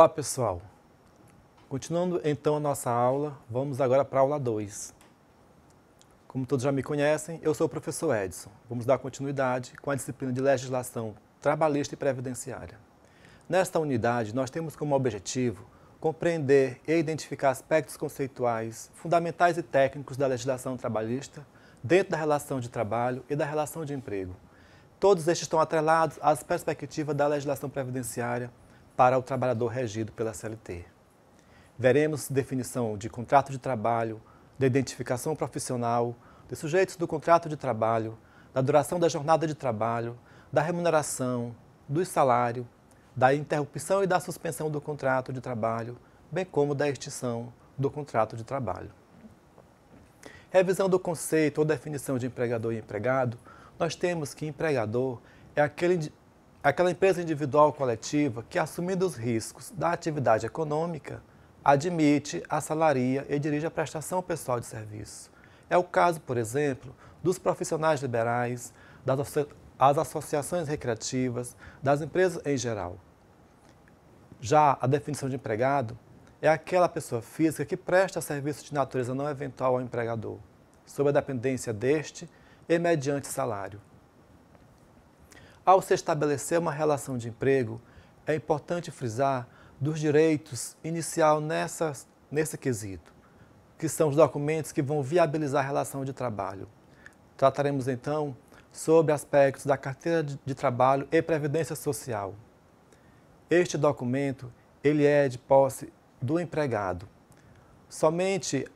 Olá pessoal, continuando então a nossa aula, vamos agora para a aula 2. Como todos já me conhecem, eu sou o professor Edson. Vamos dar continuidade com a disciplina de legislação trabalhista e previdenciária. Nesta unidade, nós temos como objetivo compreender e identificar aspectos conceituais, fundamentais e técnicos da legislação trabalhista dentro da relação de trabalho e da relação de emprego. Todos estes estão atrelados às perspectivas da legislação previdenciária para o trabalhador regido pela CLT. Veremos definição de contrato de trabalho, de identificação profissional, de sujeitos do contrato de trabalho, da duração da jornada de trabalho, da remuneração, do salário, da interrupção e da suspensão do contrato de trabalho, bem como da extinção do contrato de trabalho. Revisão do conceito ou definição de empregador e empregado, nós temos que empregador é aquele aquela empresa individual coletiva que, assumindo os riscos da atividade econômica, admite, assalaria e dirige a prestação pessoal de serviço. É o caso, por exemplo, dos profissionais liberais, das associações recreativas, das empresas em geral. Já a definição de empregado é aquela pessoa física que presta serviço de natureza não eventual ao empregador, sob a dependência deste e mediante salário. Ao se estabelecer uma relação de emprego, é importante frisar dos direitos inicial nessa, nesse quesito, que são os documentos que vão viabilizar a relação de trabalho. Trataremos então sobre aspectos da carteira de trabalho e previdência social. Este documento, ele é de posse do empregado. Somente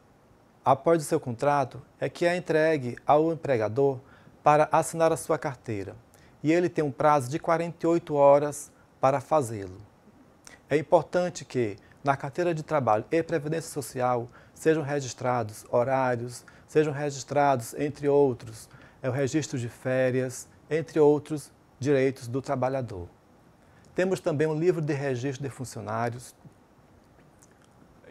após o seu contrato é que é entregue ao empregador para assinar a sua carteira e ele tem um prazo de 48 horas para fazê-lo. É importante que, na carteira de trabalho e previdência social, sejam registrados horários, sejam registrados, entre outros, é o registro de férias, entre outros direitos do trabalhador. Temos também um livro de registro de funcionários,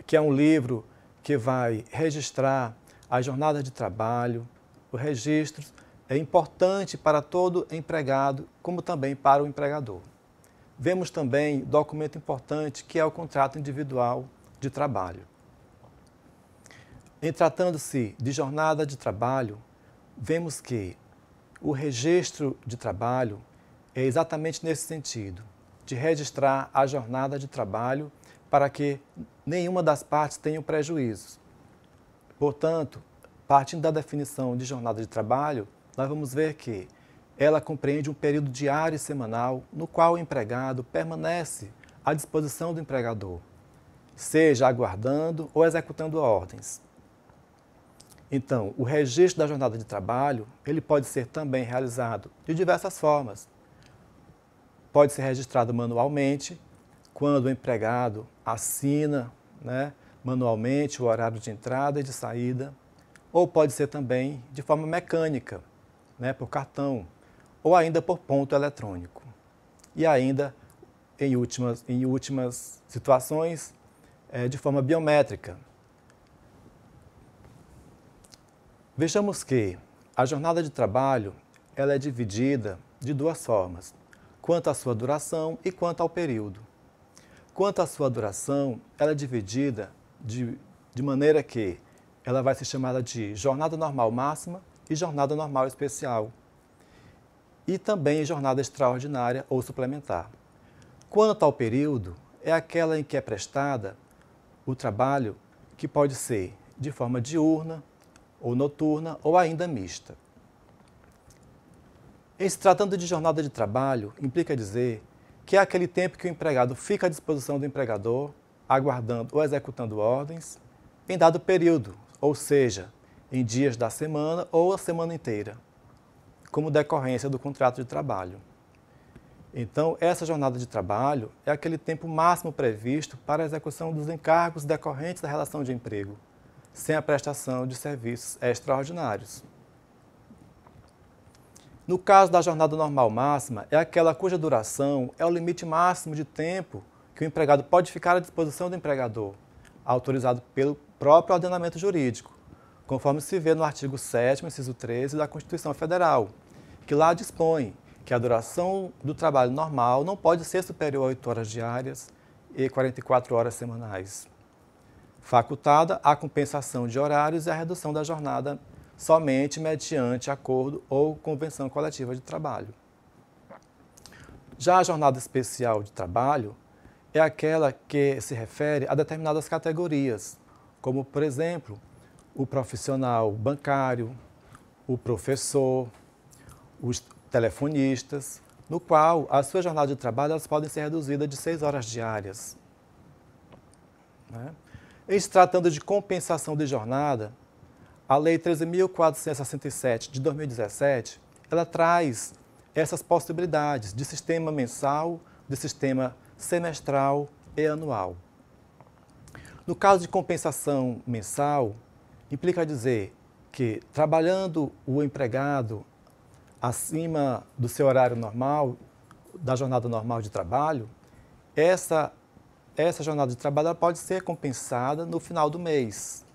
que é um livro que vai registrar as jornadas de trabalho, os registros é importante para todo empregado, como também para o empregador. Vemos também documento importante que é o contrato individual de trabalho. Em tratando-se de jornada de trabalho, vemos que o registro de trabalho é exatamente nesse sentido, de registrar a jornada de trabalho para que nenhuma das partes tenha prejuízos. Portanto, partindo da definição de jornada de trabalho, nós vamos ver que ela compreende um período diário e semanal no qual o empregado permanece à disposição do empregador, seja aguardando ou executando ordens. Então, o registro da jornada de trabalho, ele pode ser também realizado de diversas formas. Pode ser registrado manualmente, quando o empregado assina né, manualmente o horário de entrada e de saída, ou pode ser também de forma mecânica, né, por cartão, ou ainda por ponto eletrônico. E ainda, em últimas, em últimas situações, é, de forma biométrica. Vejamos que a jornada de trabalho ela é dividida de duas formas, quanto à sua duração e quanto ao período. Quanto à sua duração, ela é dividida de, de maneira que ela vai ser chamada de jornada normal máxima e jornada normal especial, e também jornada extraordinária ou suplementar. Quanto ao período, é aquela em que é prestada o trabalho que pode ser de forma diurna ou noturna ou ainda mista. Em se tratando de jornada de trabalho, implica dizer que é aquele tempo que o empregado fica à disposição do empregador, aguardando ou executando ordens, em dado período, ou seja, em dias da semana ou a semana inteira, como decorrência do contrato de trabalho. Então, essa jornada de trabalho é aquele tempo máximo previsto para a execução dos encargos decorrentes da relação de emprego, sem a prestação de serviços extraordinários. No caso da jornada normal máxima, é aquela cuja duração é o limite máximo de tempo que o empregado pode ficar à disposição do empregador, autorizado pelo próprio ordenamento jurídico, conforme se vê no artigo 7, inciso 13 da Constituição Federal, que lá dispõe que a duração do trabalho normal não pode ser superior a 8 horas diárias e 44 horas semanais. Facultada a compensação de horários e a redução da jornada somente mediante acordo ou convenção coletiva de trabalho. Já a jornada especial de trabalho é aquela que se refere a determinadas categorias, como, por exemplo, o profissional bancário, o professor, os telefonistas, no qual a sua jornada de trabalho elas podem ser reduzidas de seis horas diárias. Né? Em se tratando de compensação de jornada, a Lei 13.467 de 2017, ela traz essas possibilidades de sistema mensal, de sistema semestral e anual. No caso de compensação mensal, implica dizer que trabalhando o empregado acima do seu horário normal, da jornada normal de trabalho, essa, essa jornada de trabalho pode ser compensada no final do mês,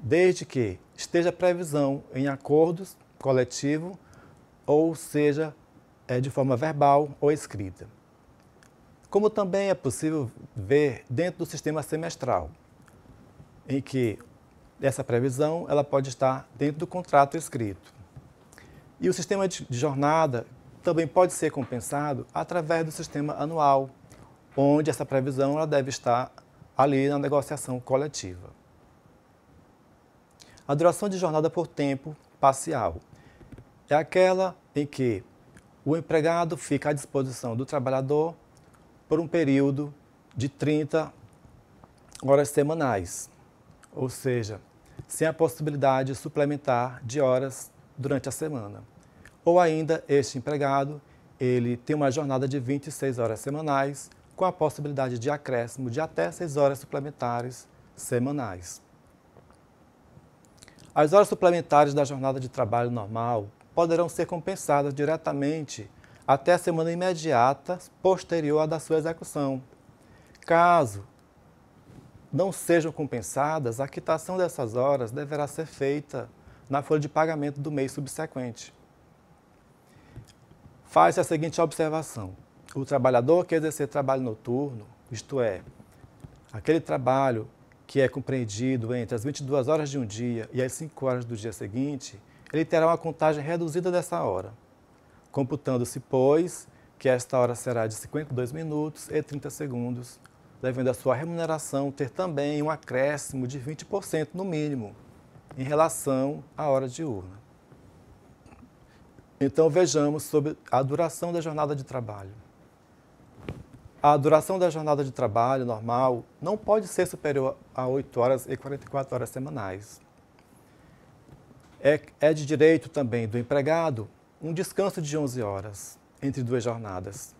desde que esteja previsão em acordos coletivo ou seja é, de forma verbal ou escrita. Como também é possível ver dentro do sistema semestral, em que essa previsão ela pode estar dentro do contrato escrito. E o sistema de jornada também pode ser compensado através do sistema anual, onde essa previsão ela deve estar ali na negociação coletiva. A duração de jornada por tempo parcial é aquela em que o empregado fica à disposição do trabalhador por um período de 30 horas semanais, ou seja, sem a possibilidade suplementar de horas durante a semana. Ou ainda, este empregado, ele tem uma jornada de 26 horas semanais, com a possibilidade de acréscimo de até 6 horas suplementares semanais. As horas suplementares da jornada de trabalho normal poderão ser compensadas diretamente até a semana imediata posterior à da sua execução, caso não sejam compensadas, a quitação dessas horas deverá ser feita na folha de pagamento do mês subsequente. Faz a seguinte observação: o trabalhador que exercer trabalho noturno, isto é, aquele trabalho que é compreendido entre as 22 horas de um dia e as 5 horas do dia seguinte, ele terá uma contagem reduzida dessa hora, computando-se, pois, que esta hora será de 52 minutos e 30 segundos devendo a sua remuneração ter também um acréscimo de 20% no mínimo em relação à hora de urna. Então vejamos sobre a duração da jornada de trabalho. A duração da jornada de trabalho normal não pode ser superior a 8 horas e 44 horas semanais. É, é, de direito também do empregado um descanso de 11 horas entre duas jornadas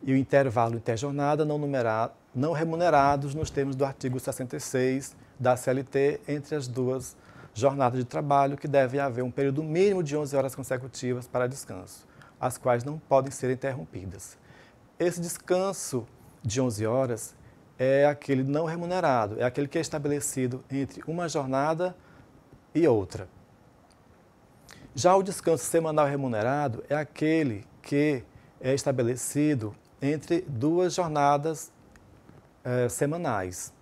e o intervalo interjornada não, numerar, não remunerados nos termos do artigo 66 da CLT entre as duas jornadas de trabalho, que deve haver um período mínimo de 11 horas consecutivas para descanso, as quais não podem ser interrompidas. Esse descanso de 11 horas é aquele não remunerado, é aquele que é estabelecido entre uma jornada e outra. Já o descanso semanal remunerado é aquele que é estabelecido entre duas jornadas é, semanais.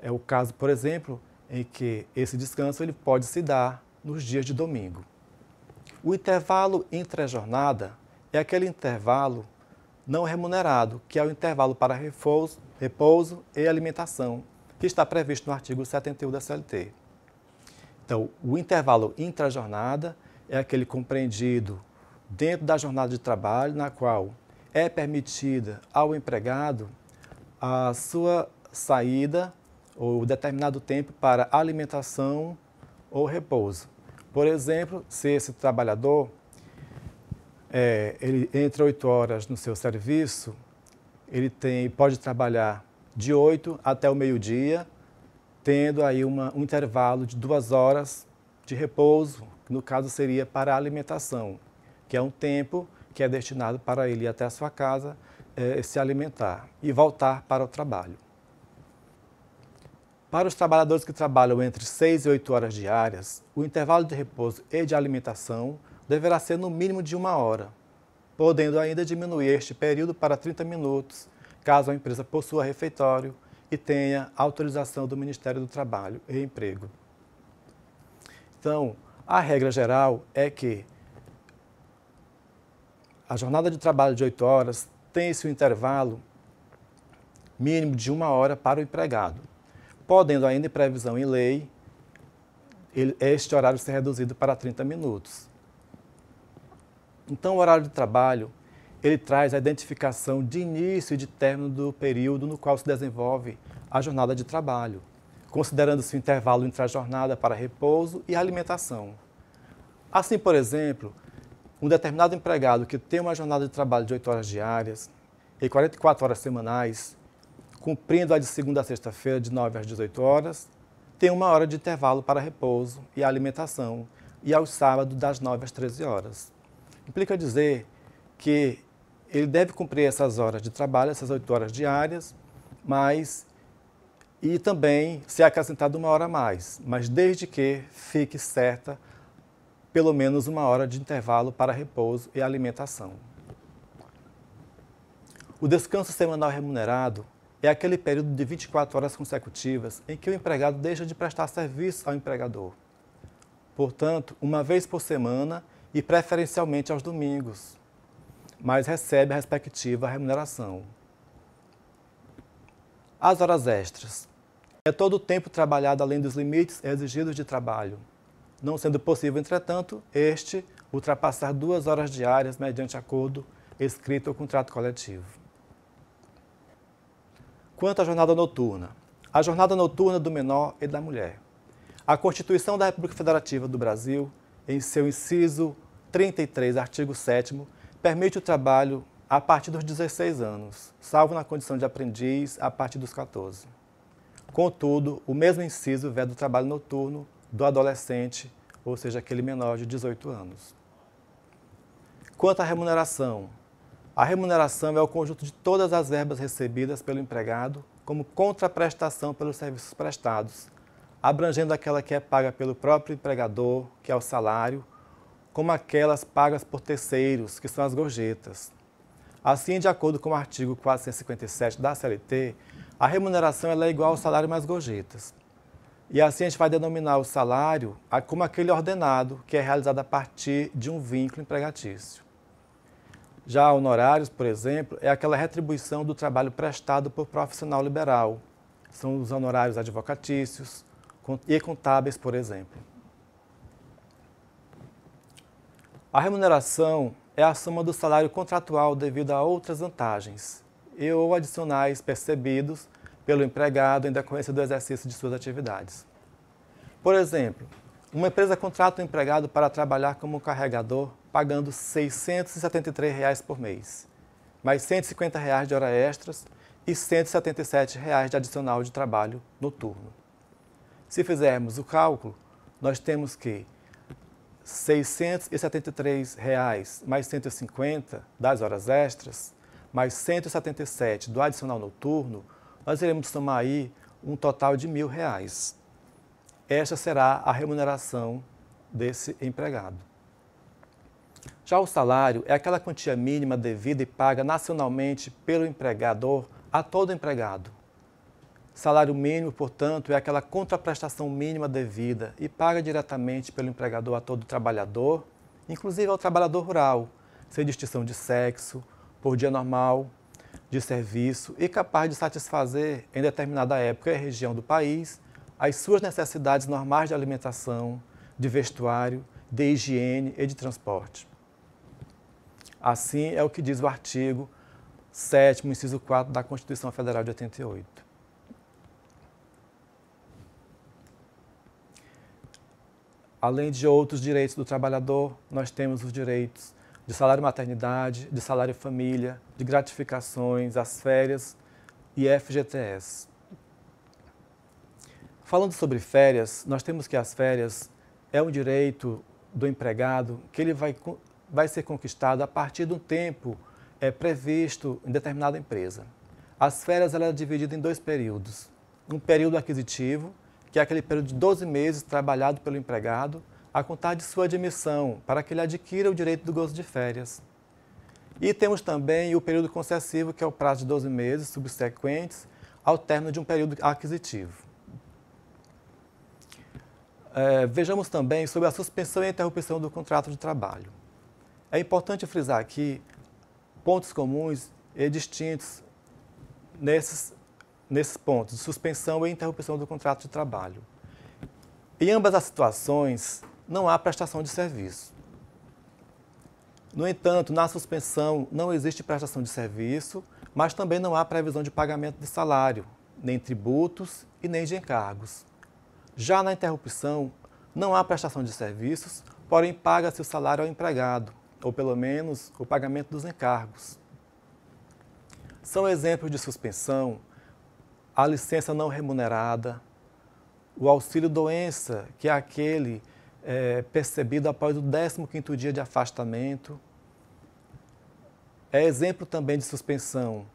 É o caso, por exemplo, em que esse descanso ele pode se dar nos dias de domingo. O intervalo intrajornada jornada é aquele intervalo não remunerado, que é o intervalo para repouso, repouso e alimentação, que está previsto no artigo 71 da CLT. Então, o intervalo intra-jornada é aquele compreendido dentro da jornada de trabalho, na qual é permitida ao empregado a sua saída ou determinado tempo para alimentação ou repouso. Por exemplo, se esse trabalhador é, ele entra 8 horas no seu serviço, ele tem, pode trabalhar de 8 até o meio-dia, tendo aí uma, um intervalo de duas horas de repouso, que no caso seria para alimentação, que é um tempo que é destinado para ele ir até a sua casa é, se alimentar e voltar para o trabalho. Para os trabalhadores que trabalham entre 6 e 8 horas diárias, o intervalo de repouso e de alimentação deverá ser no mínimo de uma hora, podendo ainda diminuir este período para 30 minutos, caso a empresa possua refeitório e tenha autorização do Ministério do Trabalho e Emprego. Então, a regra geral é que a jornada de trabalho de 8 horas tem-se o um intervalo mínimo de uma hora para o empregado, podendo ainda, em previsão em lei, este horário ser reduzido para 30 minutos. Então, o horário de trabalho, ele traz a identificação de início e de término do período no qual se desenvolve a jornada de trabalho, considerando-se o intervalo entre a jornada para repouso e alimentação. Assim, por exemplo, um determinado empregado que tem uma jornada de trabalho de 8 horas diárias e 44 horas semanais, cumprindo a de segunda a sexta-feira, de 9 às 18 horas, tem uma hora de intervalo para repouso e alimentação, e aos sábados, das 9 às 13 horas. Implica dizer que ele deve cumprir essas horas de trabalho, essas 8 horas diárias, mas e também ser acrescentado uma hora a mais, mas desde que fique certa pelo menos uma hora de intervalo para repouso e alimentação. O descanso semanal remunerado é aquele período de 24 horas consecutivas em que o empregado deixa de prestar serviço ao empregador. Portanto, uma vez por semana e preferencialmente aos domingos, mas recebe a respectiva remuneração. As horas extras. É todo o tempo trabalhado além dos limites exigidos de trabalho não sendo possível, entretanto, este ultrapassar duas horas diárias mediante acordo escrito ou contrato coletivo. Quanto à jornada noturna, a jornada noturna do menor e da mulher. A Constituição da República Federativa do Brasil, em seu inciso 33, artigo 7 permite o trabalho a partir dos 16 anos, salvo na condição de aprendiz a partir dos 14. Contudo, o mesmo inciso veda o trabalho noturno do adolescente, ou seja, aquele menor de 18 anos. Quanto à remuneração, a remuneração é o conjunto de todas as verbas recebidas pelo empregado como contraprestação pelos serviços prestados, abrangendo aquela que é paga pelo próprio empregador, que é o salário, como aquelas pagas por terceiros, que são as gorjetas. Assim, de acordo com o artigo 457 da CLT, a remuneração é igual ao salário mais gorjetas. E assim a gente vai denominar o salário como aquele ordenado que é realizado a partir de um vínculo empregatício. Já honorários, por exemplo, é aquela retribuição do trabalho prestado por profissional liberal. São os honorários advocatícios e contábeis, por exemplo. A remuneração é a soma do salário contratual devido a outras vantagens e ou adicionais percebidos pelo empregado em decorrência do exercício de suas atividades. Por exemplo, uma empresa contrata um empregado para trabalhar como carregador, pagando R$ 673 reais por mês, mais R$ 150 reais de hora extras e R$ 177 reais de adicional de trabalho noturno. Se fizermos o cálculo, nós temos que 673 reais mais 150 das horas extras, mais 177 do adicional noturno, nós iremos somar aí um total de mil reais. Esta será a remuneração desse empregado. Já o salário é aquela quantia mínima devida e paga nacionalmente pelo empregador a todo empregado. Salário mínimo, portanto, é aquela contraprestação mínima devida e paga diretamente pelo empregador a todo trabalhador, inclusive ao trabalhador rural, sem distinção de sexo, por dia normal, de serviço e capaz de satisfazer, em determinada época e região do país, as suas necessidades normais de alimentação, de vestuário, de higiene e de transporte. Assim é o que diz o artigo 7, inciso 4 da Constituição Federal de 88. Além de outros direitos do trabalhador, nós temos os direitos de salário maternidade, de salário família, de gratificações, as férias e FGTS. Falando sobre férias, nós temos que as férias é um direito do empregado que ele vai, vai ser conquistado a partir de um tempo é, previsto em determinada empresa. As férias ela é dividida em dois períodos. Um período aquisitivo, que é aquele período de 12 meses trabalhado pelo empregado a contar de sua admissão, para que ele adquira o direito do gozo de férias. E temos também o período concessivo, que é o prazo de 12 meses subsequentes ao término de um período aquisitivo. É, vejamos também sobre a suspensão e interrupção do contrato de trabalho. É importante frisar aqui pontos comuns e distintos nesses, nesses pontos, suspensão e interrupção do contrato de trabalho. Em ambas as situações, não há prestação de serviço. No entanto, na suspensão não existe prestação de serviço, mas também não há previsão de pagamento de salário, nem tributos e nem de encargos. Já na interrupção, não há prestação de serviços, porém paga-se o salário ao empregado, ou pelo menos o pagamento dos encargos. São exemplos de suspensão a licença não remunerada, o auxílio doença, que é aquele é, percebido após o 15º dia de afastamento. É exemplo também de suspensão,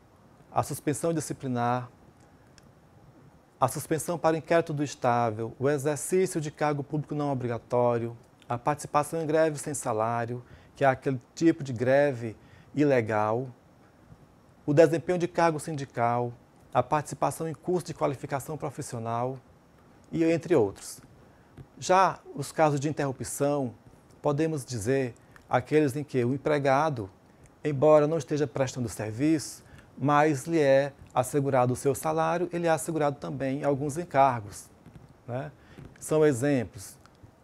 a suspensão disciplinar, a suspensão para inquérito do estável, o exercício de cargo público não obrigatório, a participação em greve sem salário, que é aquele tipo de greve ilegal, o desempenho de cargo sindical, a participação em curso de qualificação profissional e entre outros. Já os casos de interrupção, podemos dizer aqueles em que o empregado, embora não esteja prestando serviço, mas lhe é assegurado o seu salário, ele é assegurado também alguns encargos. Né? São exemplos: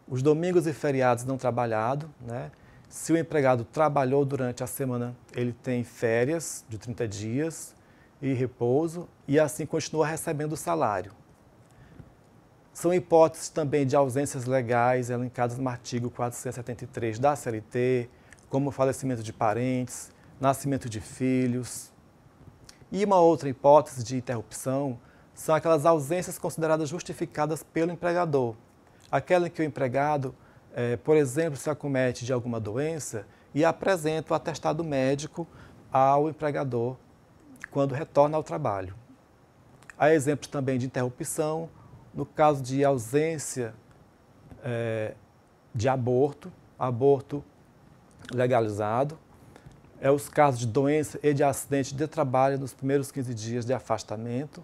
os domingos e feriados não trabalhado. Né? Se o empregado trabalhou durante a semana, ele tem férias de 30 dias e repouso, e assim continua recebendo o salário. São hipóteses também de ausências legais elencadas no artigo 473 da CLT, como falecimento de parentes, nascimento de filhos. E uma outra hipótese de interrupção são aquelas ausências consideradas justificadas pelo empregador. Aquela em que o empregado, é, por exemplo, se acomete de alguma doença e apresenta o atestado médico ao empregador quando retorna ao trabalho. Há exemplos também de interrupção no caso de ausência é, de aborto, aborto legalizado, é os casos de doença e de acidente de trabalho nos primeiros 15 dias de afastamento,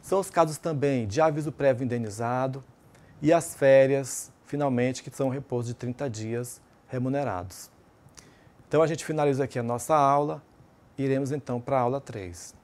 são os casos também de aviso prévio indenizado e as férias, finalmente, que são um repouso de 30 dias remunerados. Então a gente finaliza aqui a nossa aula, iremos então para a aula 3.